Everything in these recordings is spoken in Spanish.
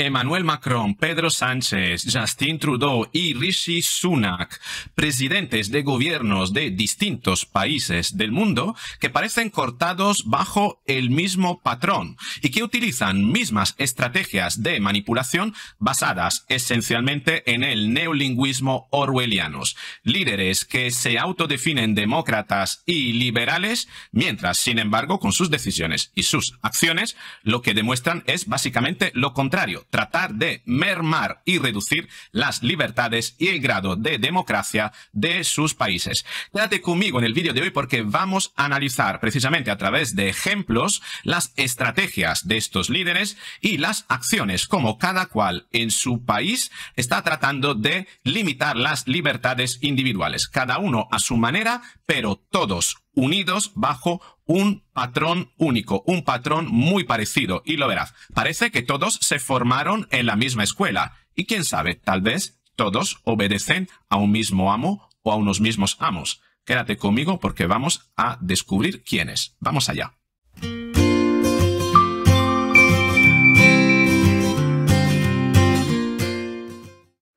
Emmanuel Macron, Pedro Sánchez, Justin Trudeau y Rishi Sunak, presidentes de gobiernos de distintos países del mundo que parecen cortados bajo el mismo patrón y que utilizan mismas estrategias de manipulación basadas esencialmente en el neolingüismo orwellianos. Líderes que se autodefinen demócratas y liberales, mientras, sin embargo, con sus decisiones y sus acciones, lo que demuestran es básicamente lo contrario tratar de mermar y reducir las libertades y el grado de democracia de sus países. Quédate conmigo en el vídeo de hoy porque vamos a analizar precisamente a través de ejemplos las estrategias de estos líderes y las acciones como cada cual en su país está tratando de limitar las libertades individuales, cada uno a su manera, pero todos unidos bajo un patrón único, un patrón muy parecido, y lo verás. Parece que todos se formaron en la misma escuela, y quién sabe, tal vez todos obedecen a un mismo amo o a unos mismos amos. Quédate conmigo porque vamos a descubrir quiénes. Vamos allá.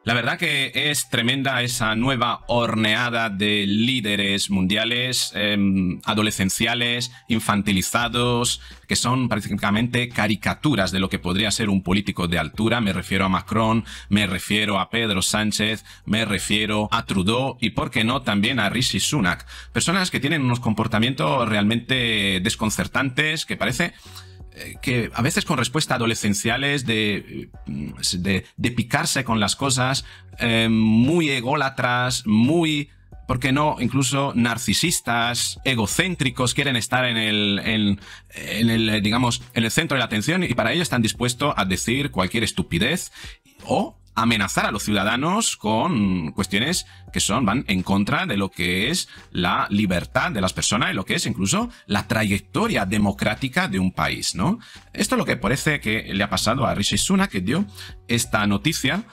La verdad que es tremenda esa nueva horneada de líderes mundiales, em, adolescenciales, infantilizados, que son prácticamente caricaturas de lo que podría ser un político de altura. Me refiero a Macron, me refiero a Pedro Sánchez, me refiero a Trudeau y, por qué no, también a Rishi Sunak. Personas que tienen unos comportamientos realmente desconcertantes que parece eh, que a veces con respuestas adolescenciales eh, de, de, picarse con las cosas, eh, muy ególatras, muy, ¿por qué no?, incluso narcisistas, egocéntricos, quieren estar en el, en, en el, digamos, en el centro de la atención y para ello están dispuestos a decir cualquier estupidez o amenazar a los ciudadanos con cuestiones que son, van en contra de lo que es la libertad de las personas y lo que es incluso la trayectoria democrática de un país, ¿no? Esto es lo que parece que le ha pasado a Rishi Sunak, que dio esta noticia,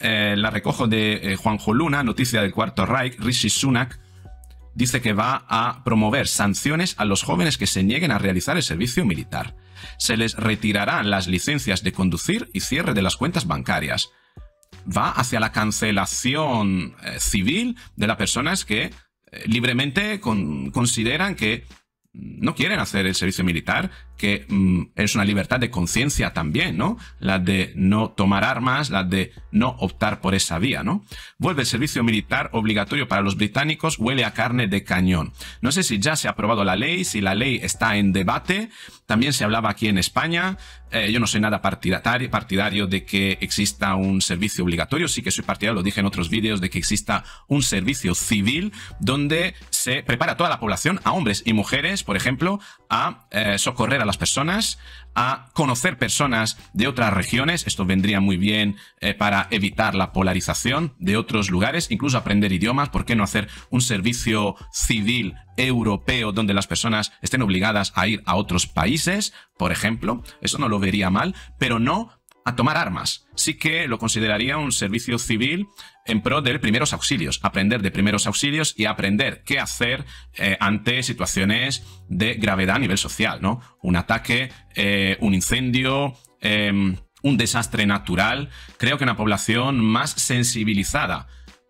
eh, la recojo de eh, Juanjo Luna, noticia del Cuarto Reich, Rishi Sunak, dice que va a promover sanciones a los jóvenes que se nieguen a realizar el servicio militar. Se les retirarán las licencias de conducir y cierre de las cuentas bancarias va hacia la cancelación eh, civil de las personas que eh, libremente consideran que no quieren hacer el servicio militar que mm, es una libertad de conciencia también, ¿no? La de no tomar armas, la de no optar por esa vía, ¿no? Vuelve el servicio militar obligatorio para los británicos, huele a carne de cañón. No sé si ya se ha aprobado la ley, si la ley está en debate, también se hablaba aquí en España, eh, yo no soy nada partidario, de que exista un servicio obligatorio, sí que soy partidario, lo dije en otros vídeos, de que exista un servicio civil donde se prepara toda la población, a hombres y mujeres, por ejemplo, a eh, socorrer a las personas, a conocer personas de otras regiones. Esto vendría muy bien eh, para evitar la polarización de otros lugares, incluso aprender idiomas. ¿Por qué no hacer un servicio civil europeo donde las personas estén obligadas a ir a otros países, por ejemplo? Eso no lo vería mal, pero no a tomar armas. Sí que lo consideraría un servicio civil en pro de primeros auxilios, aprender de primeros auxilios y aprender qué hacer eh, ante situaciones de gravedad a nivel social, ¿no? Un ataque, eh, un incendio, em, un desastre natural. Creo que una población más sensibilizada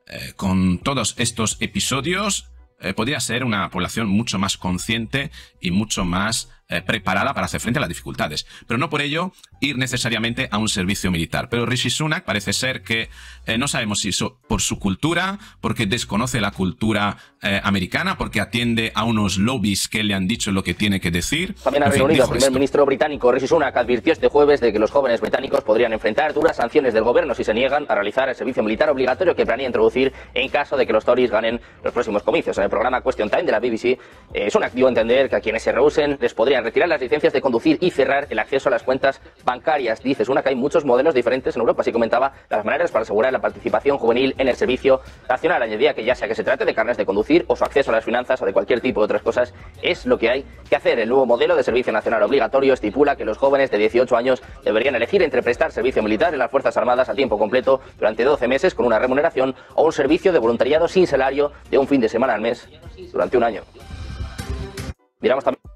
eh, con todos estos episodios podría ser una población mucho más consciente y mucho más eh, preparada para hacer frente a las dificultades, pero no por ello ir necesariamente a un servicio militar. Pero Rishi Sunak parece ser que eh, no sabemos si eso por su cultura, porque desconoce la cultura eh, americana, porque atiende a unos lobbies que le han dicho lo que tiene que decir. También ha el primer ministro británico Rishi Sunak advirtió este jueves de que los jóvenes británicos podrían enfrentar duras sanciones del gobierno si se niegan a realizar el servicio militar obligatorio que planea introducir en caso de que los Tories ganen los próximos comicios. En el programa Question Time de la BBC, es un a entender que a quienes se rehusen les podría retirar las licencias de conducir y cerrar el acceso a las cuentas bancarias. Dices una que hay muchos modelos diferentes en Europa, así comentaba las maneras para asegurar la participación juvenil en el servicio nacional. Añadía que ya sea que se trate de carnes de conducir o su acceso a las finanzas o de cualquier tipo de otras cosas, es lo que hay que hacer. El nuevo modelo de servicio nacional obligatorio estipula que los jóvenes de 18 años deberían elegir entre prestar servicio militar en las Fuerzas Armadas a tiempo completo durante 12 meses con una remuneración o un servicio de voluntariado sin salario de un fin de semana al mes durante un año. Miramos también.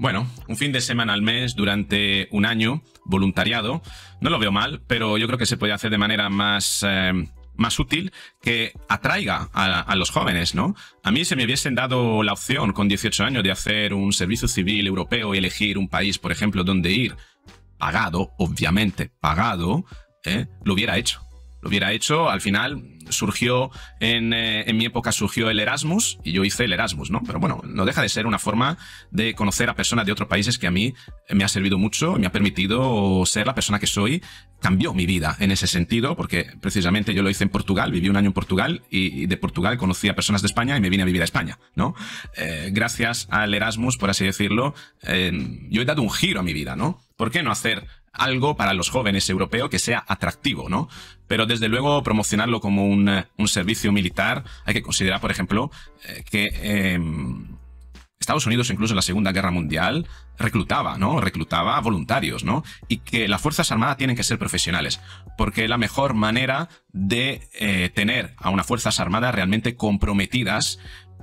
Bueno, un fin de semana al mes durante un año, voluntariado, no lo veo mal, pero yo creo que se puede hacer de manera más, eh, más útil que atraiga a, los jóvenes, ¿no? A mí se me hubiesen dado la opción con 18 años de hacer un servicio civil europeo y elegir un país, por ejemplo, donde ir, pagado, obviamente, pagado, ¿eh? lo hubiera hecho lo hubiera hecho. Al final surgió, eh, en, mi época surgió el Erasmus y yo hice el Erasmus, ¿no? Pero bueno, no deja de ser una forma de conocer a personas de otros países que a mí me ha servido mucho, me ha permitido ser la persona que soy. Cambió mi vida en ese sentido, porque precisamente yo lo hice en Portugal, viví un año en Portugal y, de Portugal conocí a personas de España y me vine a vivir a España, ¿no? Eh, gracias al Erasmus, por así decirlo, eh, yo he dado un giro a mi vida, ¿no? ¿Por qué no hacer algo para los jóvenes europeos que sea atractivo, ¿no? Pero desde luego promocionarlo como un, servicio militar, hay que considerar, por ejemplo, eh, que em, Estados Unidos, incluso en la Segunda Guerra Mundial, reclutaba, ¿no? Reclutaba voluntarios, ¿no? Y que las Fuerzas Armadas tienen que ser profesionales, porque la mejor manera de eh, tener a unas Fuerzas Armadas realmente comprometidas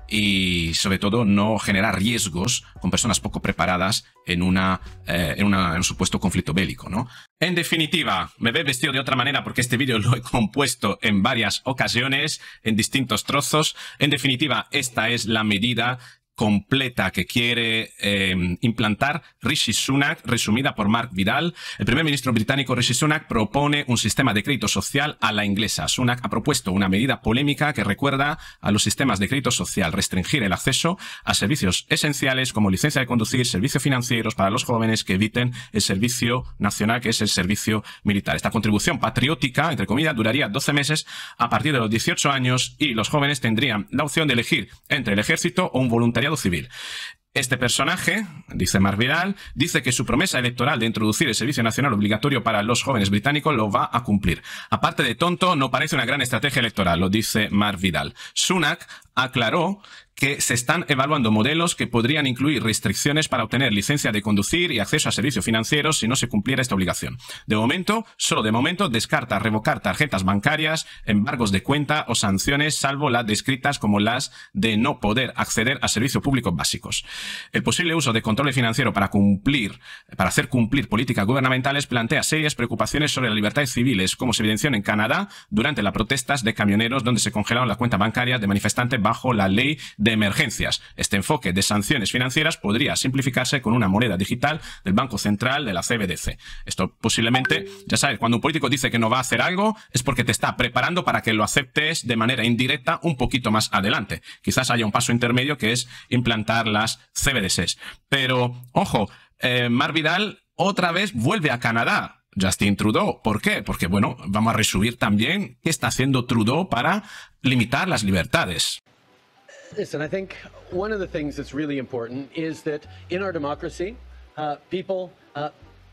y sobre todo no generar riesgos con personas poco preparadas eh, en, una, en, un supuesto conflicto bélico. ¿no? En definitiva, me ve vestido de otra manera porque este vídeo lo he compuesto en varias ocasiones, en distintos trozos. En definitiva, esta es la medida completa que quiere eh, implantar Rishi Sunak, resumida por Mark Vidal. El primer ministro británico Rishi Sunak propone un sistema de crédito social a la inglesa. Sunak ha propuesto una medida polémica que recuerda a los sistemas de crédito social, restringir el acceso a servicios esenciales como licencia de conducir, servicios financieros para los jóvenes que eviten el servicio nacional, que es el servicio militar. Esta contribución patriótica, entre comillas, duraría 12 meses a partir de los 18 años y los jóvenes tendrían la opción de elegir entre el ejército o un voluntariado Civil. Este personaje, dice Mar Vidal, dice que su promesa electoral de introducir el servicio nacional obligatorio para los jóvenes británicos lo va a cumplir. Aparte de tonto, no parece una gran estrategia electoral, lo dice Mar Vidal. Sunak aclaró que se están evaluando modelos que podrían incluir restricciones para obtener licencia de conducir y acceso a servicios financieros si no se cumpliera esta obligación. De momento, solo de momento descarta revocar tarjetas bancarias, embargos de cuenta o sanciones, salvo las descritas como las de no poder acceder a servicios públicos básicos. El posible uso de control financiero para cumplir, para hacer cumplir políticas gubernamentales plantea serias preocupaciones sobre las libertades civiles, como se evidenció en Canadá durante las protestas de camioneros donde se congelaron las cuentas bancarias de manifestantes bajo la ley de emergencias. Este enfoque de sanciones financieras podría simplificarse con una moneda digital del Banco Central de la CBDC. Esto posiblemente, ya sabes, cuando un político dice que no va a hacer algo es porque te está preparando para que lo aceptes de manera indirecta un poquito más adelante. Quizás haya un paso intermedio que es implantar las CBDCs. Pero, ojo, eh, Mar Vidal otra vez vuelve a Canadá. Justin Trudeau. ¿Por qué? Porque, bueno, vamos a resumir también qué está haciendo Trudeau para limitar las libertades. Listen, I think one of the things that's really important is that in our democracy, uh, people uh,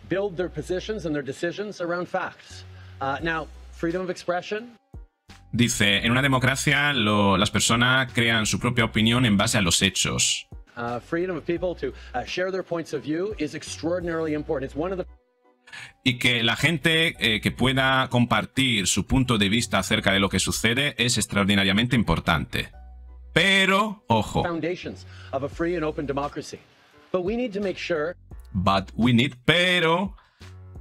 build their positions and their decisions around facts. Uh, now, freedom of expression. Dice, en una democracia lo, las personas crean su propia opinión en base a los hechos. Uh, freedom of people to uh, share their points of view is extraordinarily important. It's one of the y que la gente eh, que pueda compartir su punto de vista acerca de lo que sucede es extraordinariamente importante. Pero, ojo. But we need, to make sure. But we need. pero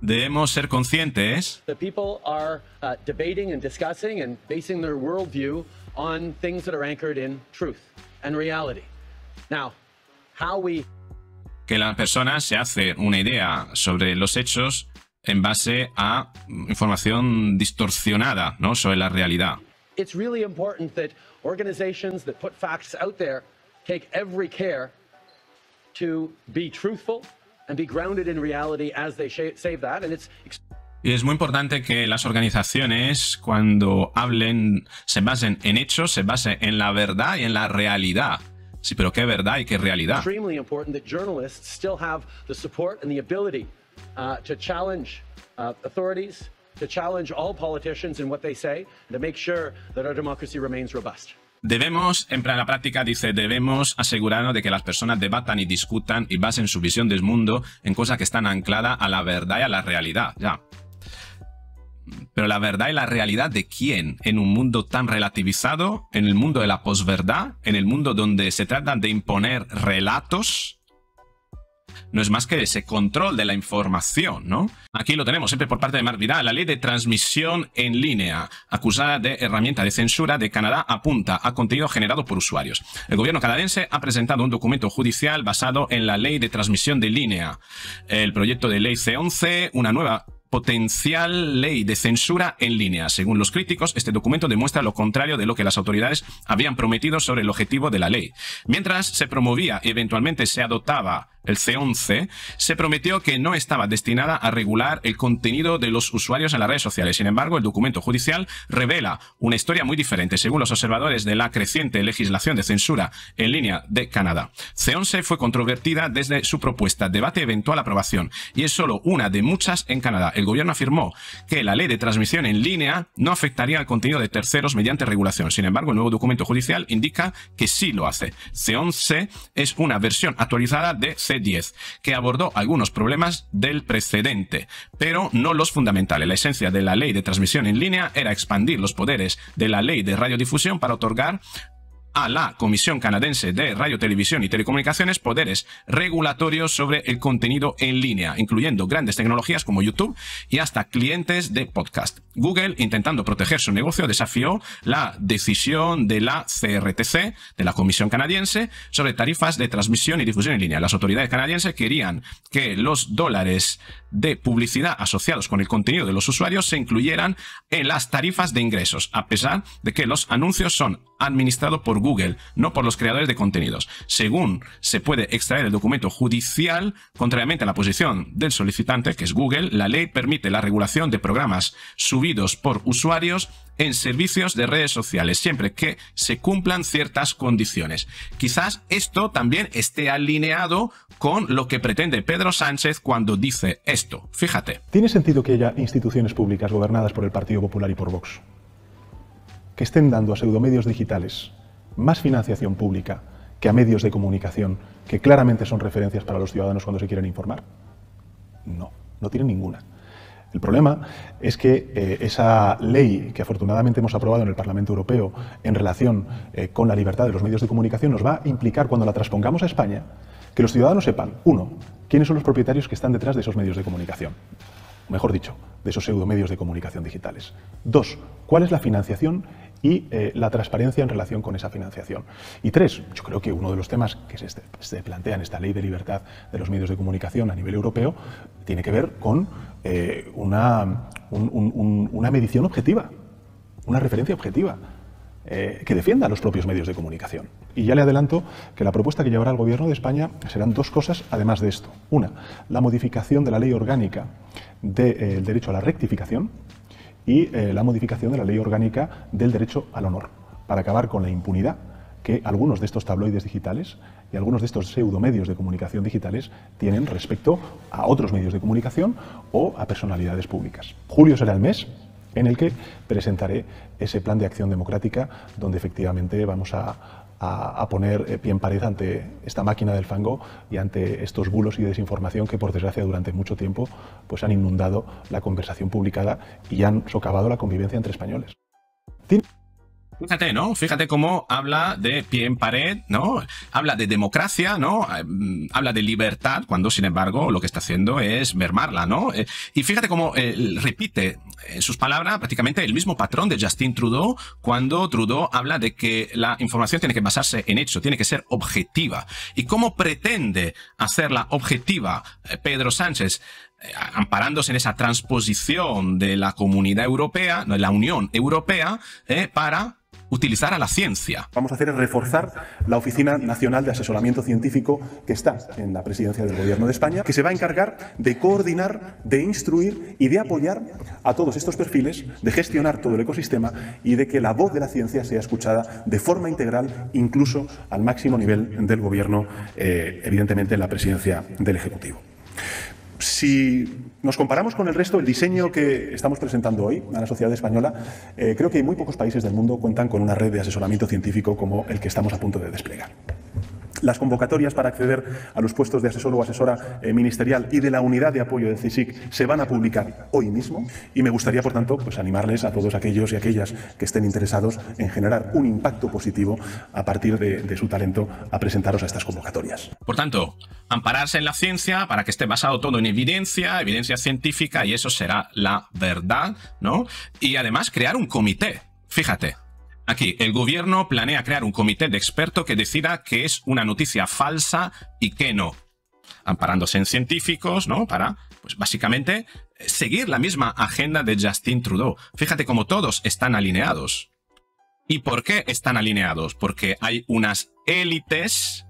debemos ser conscientes. The people are uh, debating and discussing and basing their worldview on things that are anchored in truth and reality. Now, how we que las personas se hacen una idea sobre los hechos en base a información distorsionada, ¿no? Sobre la realidad. It's really important that organizations that put facts out there take every care to be truthful and be grounded in reality as they save that. And it's Y es muy importante que las organizaciones, cuando hablen, se basen en hechos, se basen en la verdad y en la realidad. Sí, pero qué verdad y qué realidad. Extremely important that journalists still have the support and the ability uh, to challenge uh, authorities, Debemos, en la práctica dice, debemos asegurarnos de que las personas debatan y discutan y basen su visión del mundo en cosas que están ancladas a la verdad y a la realidad, ya. Pero la verdad y la realidad de quién en un mundo tan relativizado, en el mundo de la posverdad, en el mundo donde se trata de imponer relatos no es más que ese control de la información, ¿no? Aquí lo tenemos siempre por parte de Mar la ley de transmisión en línea, acusada de herramienta de censura de Canadá, apunta a contenido generado por usuarios. El gobierno canadiense ha presentado un documento judicial basado en la ley de transmisión de línea, el proyecto de ley C11, una nueva potencial ley de censura en línea. Según los críticos, este documento demuestra lo contrario de lo que las autoridades habían prometido sobre el objetivo de la ley. Mientras se promovía y eventualmente se adoptaba el C11, se prometió que no estaba destinada a regular el contenido de los usuarios en las redes sociales. Sin embargo, el documento judicial revela una historia muy diferente, según los observadores de la creciente legislación de censura en línea de Canadá. C11 fue controvertida desde su propuesta, debate eventual aprobación, y es solo una de muchas en Canadá. El gobierno afirmó que la ley de transmisión en línea no afectaría al contenido de terceros mediante regulación. Sin embargo, el nuevo documento judicial indica que sí lo hace. C11 es una versión actualizada de C11 10 que abordó algunos problemas del precedente, pero no los fundamentales. La esencia de la ley de transmisión en línea era expandir los poderes de la ley de radiodifusión para otorgar a la Comisión Canadiense de Radio, Televisión y Telecomunicaciones poderes regulatorios sobre el contenido en línea, incluyendo grandes tecnologías como YouTube y hasta clientes de podcast. Google, intentando proteger su negocio, desafió la decisión de la CRTC, de la Comisión Canadiense, sobre tarifas de transmisión y difusión en línea. Las autoridades canadienses querían que los dólares de publicidad asociados con el contenido de los usuarios se incluyeran en las tarifas de ingresos, a pesar de que los anuncios son administrados por Google, no por los creadores de contenidos. Según se puede extraer el documento judicial, contrariamente a la posición del solicitante, que es Google, la ley permite la regulación de programas subidos por usuarios en servicios de redes sociales, siempre que se cumplan ciertas condiciones. Quizás esto también esté alineado con lo que pretende Pedro Sánchez cuando dice esto. Fíjate. ¿Tiene sentido que haya instituciones públicas gobernadas por el Partido Popular y por Vox? Que estén dando a pseudomedios digitales más financiación pública que a medios de comunicación que claramente son referencias para los ciudadanos cuando se quieren informar? No, no tienen ninguna. El problema es que eh, esa ley que afortunadamente hemos aprobado en el Parlamento Europeo en relación eh, con la libertad de los medios de comunicación nos va a implicar, cuando la transpongamos a España, que los ciudadanos sepan, uno, quiénes son los propietarios que están detrás de esos medios de comunicación, mejor dicho, de esos pseudo medios de comunicación digitales. Dos, cuál es la financiación y eh, la transparencia en relación con esa financiación. Y tres, yo creo que uno de los temas que este, se, plantea en esta ley de libertad de los medios de comunicación a nivel europeo tiene que ver con eh, una, una, medición objetiva, una referencia objetiva. Eh, que defienda a los propios medios de comunicación. Y ya le adelanto que la propuesta que llevará el Gobierno de España serán dos cosas además de esto. Una, la modificación de la ley orgánica del derecho a la rectificación, y eh, la modificación de la ley orgánica del derecho al honor, para acabar con la impunidad que algunos de estos tabloides digitales y algunos de estos pseudomedios de comunicación digitales tienen respecto a otros medios de comunicación o a personalidades públicas. Julio será el mes en el que presentaré ese plan de acción democrática donde efectivamente vamos a a, poner eh, pie en pared ante esta máquina del fango y ante estos bulos y desinformación que, por desgracia, durante mucho tiempo pues, han inundado la conversación publicada y han socavado la convivencia entre españoles. Fíjate, ¿no? Fíjate cómo habla de pie en pared, ¿no? Habla de democracia, ¿no? Mm, habla de libertad, cuando sin embargo lo que está haciendo es mermarla, ¿no? Eh, y fíjate cómo eh, repite en sus palabras prácticamente el mismo patrón de Justin Trudeau cuando Trudeau habla de que la información tiene que basarse en hecho, tiene que ser objetiva. ¿Y cómo pretende hacerla objetiva eh, Pedro Sánchez? amparándose en esa transposición de la comunidad europea, de la Unión Europea, para utilizar a la ciencia. Vamos a hacer es reforzar la Oficina Nacional de Asesoramiento Científico que está en la presidencia del Gobierno de España, que se va a encargar de coordinar, de instruir y de apoyar a todos estos perfiles, de gestionar todo el ecosistema y de que la voz de la ciencia sea escuchada de forma integral, incluso al máximo nivel del Gobierno, eh, evidentemente en la presidencia del Ejecutivo. Si nos comparamos con el resto, el diseño que estamos presentando hoy a la sociedad española, eh, creo que muy pocos países del mundo cuentan con una red de asesoramiento científico como el que estamos a punto de desplegar las convocatorias para acceder a los puestos de asesor o asesora eh, ministerial y de la unidad de apoyo del CISIC se van a publicar hoy mismo y me gustaría, por tanto, pues animarles a todos aquellos y aquellas que estén interesados en generar un impacto positivo a partir de su talento a presentaros a estas convocatorias. Por tanto, ampararse en la ciencia para que esté basado todo en evidencia, evidencia científica y eso será la verdad, ¿no? Y además crear un comité. Fíjate, Aquí, el gobierno planea crear un comité de expertos que decida qué es una noticia falsa y qué no, amparándose en científicos, ¿no? Para, pues básicamente, seguir la misma agenda de Justin Trudeau. Fíjate cómo todos están alineados. ¿Y por qué están alineados? Porque hay unas élites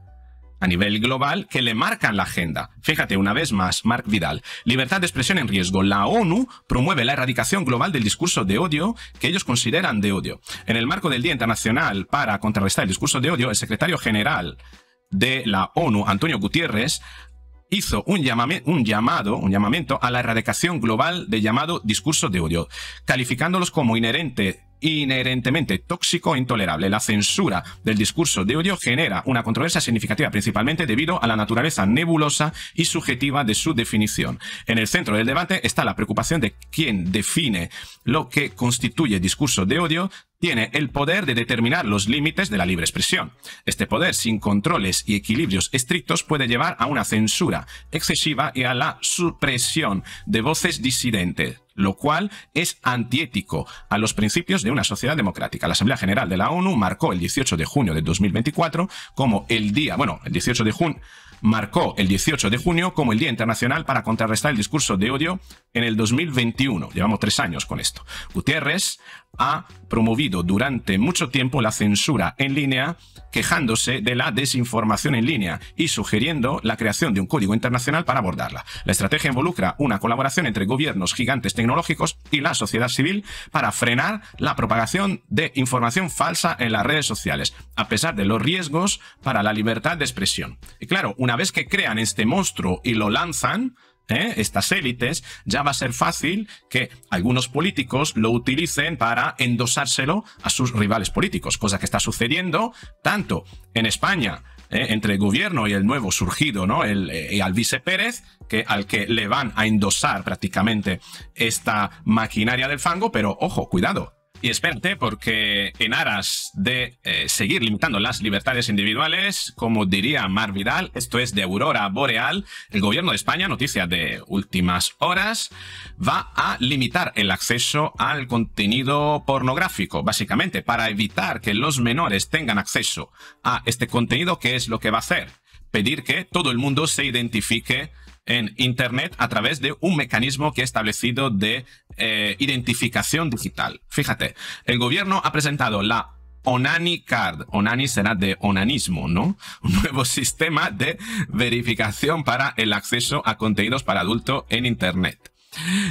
a nivel global que le marcan la agenda. Fíjate una vez más, Mark Vidal, libertad de expresión en riesgo. La ONU promueve la erradicación global del discurso de odio que ellos consideran de odio. En el marco del Día Internacional para contrarrestar el discurso de odio, el secretario general de la ONU, Antonio Gutiérrez, hizo un, un, llamado, un llamamiento a la erradicación global del llamado discurso de odio, calificándolos como inherente inherentemente tóxico e intolerable. La censura del discurso de odio genera una controversia significativa, principalmente debido a la naturaleza nebulosa y subjetiva de su definición. En el centro del debate está la preocupación de quién define lo que constituye discurso de odio, tiene el poder de determinar los límites de la libre expresión. Este poder, sin controles y equilibrios estrictos, puede llevar a una censura excesiva y a la supresión de voces disidentes lo cual es antiético a los principios de una sociedad democrática. La Asamblea General de la ONU marcó el 18 de junio de 2024 como el día, bueno, el 18 de junio marcó el 18 de junio como el Día Internacional para contrarrestar el discurso de odio en el 2021. Llevamos tres años con esto. Gutiérrez ha promovido durante mucho tiempo la censura en línea, quejándose de la desinformación en línea y sugiriendo la creación de un código internacional para abordarla. La estrategia involucra una colaboración entre gobiernos gigantes tecnológicos y la sociedad civil para frenar la propagación de información falsa en las redes sociales, a pesar de los riesgos para la libertad de expresión. Y claro, una vez que crean este monstruo y lo lanzan, ¿eh? estas élites, ya va a ser fácil que algunos políticos lo utilicen para endosárselo a sus rivales políticos, cosa que está sucediendo tanto en España ¿eh? entre el gobierno y el nuevo surgido, ¿no? El, el, eh, Pérez, que, al que le van a endosar prácticamente esta maquinaria del fango, pero ojo, cuidado, y espérate, porque en aras de eh, seguir limitando las libertades individuales, como diría Mar Vidal, esto es de Aurora Boreal, el gobierno de España, noticia de últimas horas, va a limitar el acceso al contenido pornográfico, básicamente, para evitar que los menores tengan acceso a este contenido, que es lo que va a hacer? Pedir que todo el mundo se identifique en Internet a través de un mecanismo que ha establecido de eh, identificación digital. Fíjate, el gobierno ha presentado la Onani Card, Onani será de onanismo, ¿no? Un nuevo sistema de verificación para el acceso a contenidos para adultos en Internet.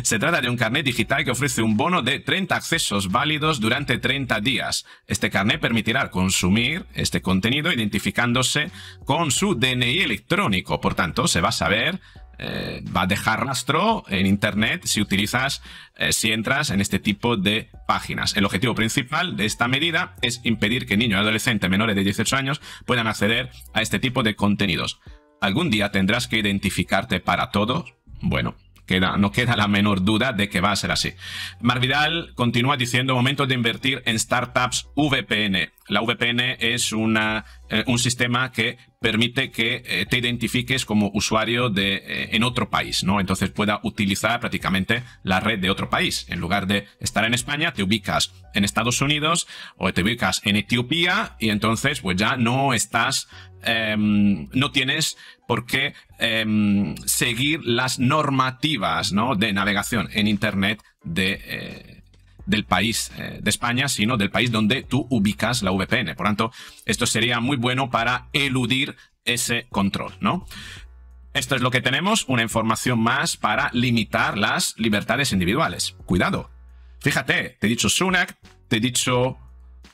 Se trata de un carnet digital que ofrece un bono de 30 accesos válidos durante 30 días. Este carnet permitirá consumir este contenido identificándose con su DNI electrónico. Por tanto, se va a saber eh, va a dejar rastro en Internet si utilizas, eh, si entras en este tipo de páginas. El objetivo principal de esta medida es impedir que niños y adolescentes menores de 18 años puedan acceder a este tipo de contenidos. ¿Algún día tendrás que identificarte para todo? Bueno, Queda, no queda la menor duda de que va a ser así. Marvidal continúa diciendo, momento de invertir en startups VPN. La VPN es una, eh, un sistema que permite que eh, te identifiques como usuario de, eh, en otro país, ¿no? Entonces pueda utilizar prácticamente la red de otro país. En lugar de estar en España, te ubicas en Estados Unidos o te ubicas en Etiopía y entonces pues ya no estás Em, no tienes por qué em, seguir las normativas de navegación en Internet de, eh, del país eh, de España, sino del país donde tú ubicas la VPN. Por tanto, esto sería muy bueno para eludir ese control, ¿no? Esto es lo que tenemos, una información más para limitar las libertades individuales. Cuidado. Fíjate, te he dicho Sunak, te he dicho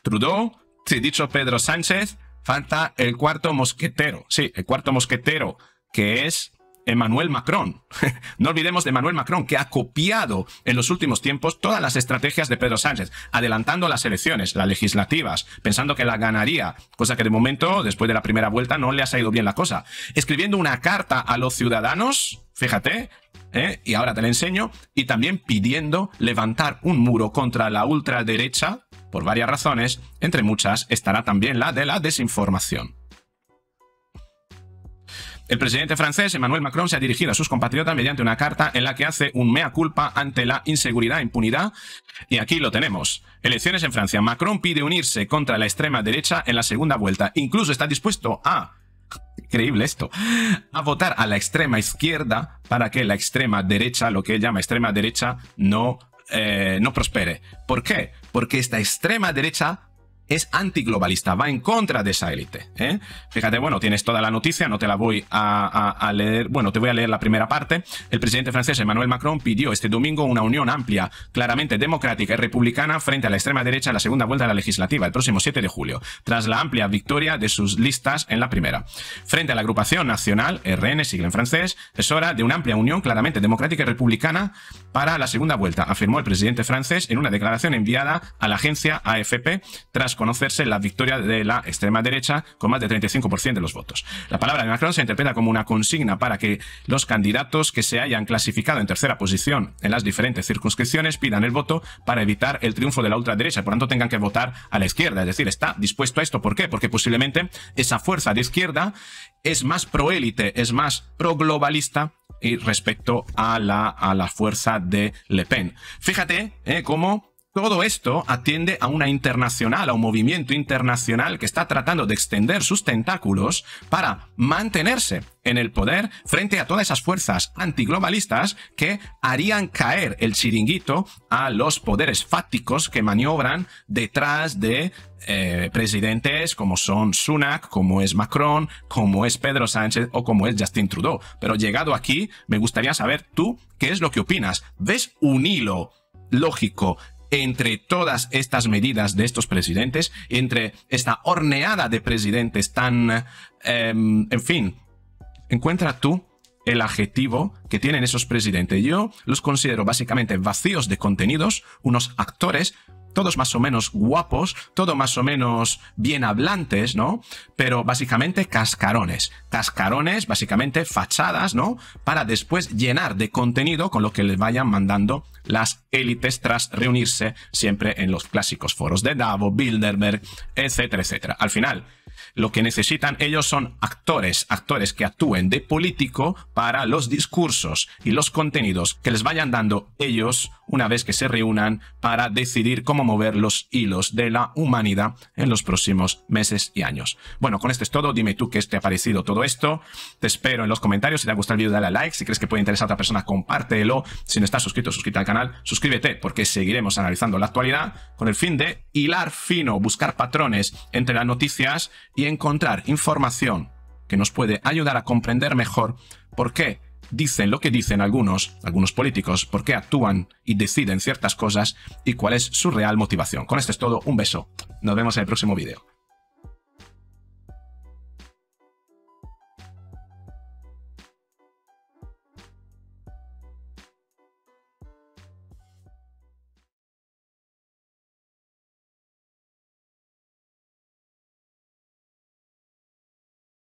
Trudeau, te he dicho Pedro Sánchez, falta el cuarto mosquetero. Sí, el cuarto mosquetero, que es Emmanuel Macron. no olvidemos de Emmanuel Macron, que ha copiado en los últimos tiempos todas las estrategias de Pedro Sánchez, adelantando las elecciones, las legislativas, pensando que la ganaría, cosa que de momento, después de la primera vuelta, no le ha salido bien la cosa. Escribiendo una carta a los ciudadanos, fíjate, ¿eh? y ahora te la enseño, y también pidiendo levantar un muro contra la ultraderecha por varias razones, entre muchas estará también la de la desinformación. El presidente francés Emmanuel Macron se ha dirigido a sus compatriotas mediante una carta en la que hace un mea culpa ante la inseguridad e impunidad. Y aquí lo tenemos. Elecciones en Francia. Macron pide unirse contra la extrema derecha en la segunda vuelta. Incluso está dispuesto a... Increíble esto. A votar a la extrema izquierda para que la extrema derecha, lo que él llama extrema derecha, no eh, no prospere. ¿Por qué? Porque esta extrema derecha es antiglobalista, va en contra de esa élite. ¿eh? Fíjate, bueno, tienes toda la noticia, no te la voy a, leer, bueno, te voy a leer la primera parte. El presidente francés Emmanuel Macron pidió este domingo una unión amplia, claramente democrática y republicana frente a la extrema derecha en la segunda vuelta de la legislativa, el próximo 7 de julio, tras la amplia victoria de sus listas en la primera. Frente a la agrupación nacional, RN, sigla en francés, es hora de una amplia unión claramente democrática y republicana para la segunda vuelta, afirmó el presidente francés en una declaración enviada a la agencia AFP tras conocerse la victoria de la extrema derecha con más del 35% de los votos. La palabra de Macron se interpreta como una consigna para que los candidatos que se hayan clasificado en tercera posición en las diferentes circunscripciones pidan el voto para evitar el triunfo de la ultraderecha y por tanto tengan que votar a la izquierda. Es decir, está dispuesto a esto. ¿Por qué? Porque posiblemente esa fuerza de izquierda es más proélite, es más proglobalista y respecto a la, a fuerza de Le Pen. Fíjate eh, cómo todo esto atiende a una internacional, a un movimiento internacional que está tratando de extender sus tentáculos para mantenerse en el poder frente a todas esas fuerzas antiglobalistas que harían caer el chiringuito a los poderes fácticos que maniobran detrás de eh, presidentes como son Sunak, como es Macron, como es Pedro Sánchez o como es Justin Trudeau. Pero llegado aquí, me gustaría saber tú qué es lo que opinas. ¿Ves un hilo? lógico entre todas estas medidas de estos presidentes, entre esta horneada de presidentes tan... Em, en fin, encuentra tú el adjetivo que tienen esos presidentes. Yo los considero básicamente vacíos de contenidos, unos actores, todos más o menos guapos, todos más o menos bien hablantes, ¿no? Pero básicamente cascarones. Cascarones, básicamente fachadas, ¿no? Para después llenar de contenido con lo que les vayan mandando las élites tras reunirse siempre en los clásicos foros de Davo, Bilderberg, etcétera, etcétera. Al final, lo que necesitan ellos son actores, actores que actúen de político para los discursos y los contenidos que les vayan dando ellos una vez que se reúnan para decidir cómo mover los hilos de la humanidad en los próximos meses y años. Bueno, con esto es todo. Dime tú qué te ha parecido todo esto. Te espero en los comentarios. Si te ha gustado el vídeo, dale a like. Si crees que puede interesar a otra persona, compártelo. Si no estás suscrito, suscríbete al canal. Suscríbete porque seguiremos analizando la actualidad con el fin de hilar fino, buscar patrones entre las noticias y encontrar información que nos puede ayudar a comprender mejor por qué dicen lo que dicen algunos, algunos políticos, por qué actúan y deciden ciertas cosas y cuál es su real motivación. Con esto es todo, un beso. Nos vemos en el próximo video.